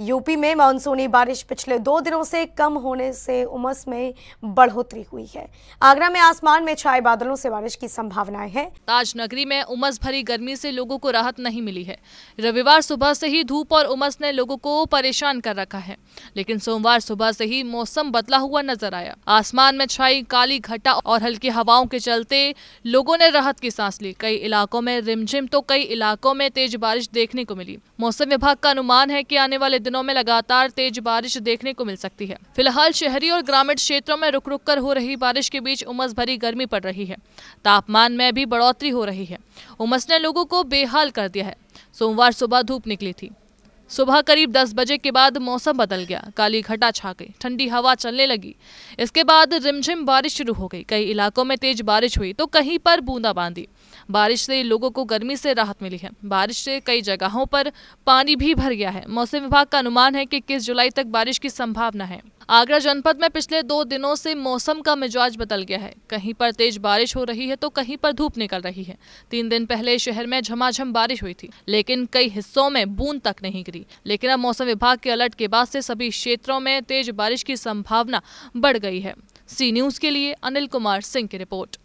UP में मानसूनी बारिश पिछले दो दिनों से कम होने से उमस में बढ़ोतरी हुई है आगरा में आसमान में छाए बादलों से बारिश की संभावनाएं हैं ताज नगरी में उमस भरी गर्मी से लोगों को राहत नहीं मिली है रविवार सुबह से ही धूप और उमस ने लोगों को परेशान कर रखा है लेकिन सोमवार सुबह से ही मौसम बदला हुआ नजर आया आसमान में छाई काली घटा और हल्की हवाओं के चलते लोगों ने राहत की सांस ली कई इलाकों में रिमझिम तो कई इलाकों में तेज बारिश देखने को मिली मौसम विभाग का अनुमान है की आने वाले दिनों में लगातार तेज बारिश देखने को मिल सकती है फिलहाल शहरी और ग्रामीण क्षेत्रों में रुक रुक कर हो रही बारिश के बीच उमस भरी गर्मी पड़ रही है तापमान में भी बढ़ोतरी हो रही है उमस ने लोगों को बेहाल कर दिया है सोमवार सुबह धूप निकली थी सुबह करीब 10 बजे के बाद मौसम बदल गया काली घटा छा गई ठंडी हवा चलने लगी इसके बाद रिमझिम बारिश शुरू हो गई कई इलाकों में तेज बारिश हुई तो कहीं पर बूंदाबांदी बारिश से लोगों को गर्मी से राहत मिली है बारिश से कई जगहों पर पानी भी भर गया है मौसम विभाग का अनुमान है कि इक्कीस जुलाई तक बारिश की संभावना है आगरा जनपद में पिछले दो दिनों से मौसम का मिजाज बदल गया है कहीं पर तेज बारिश हो रही है तो कहीं पर धूप निकल रही है तीन दिन पहले शहर में झमाझम बारिश हुई थी लेकिन कई हिस्सों में बूंद तक नहीं गिरी लेकिन अब मौसम विभाग के अलर्ट के बाद से सभी क्षेत्रों में तेज बारिश की संभावना बढ़ गई है सी न्यूज के लिए अनिल कुमार सिंह की रिपोर्ट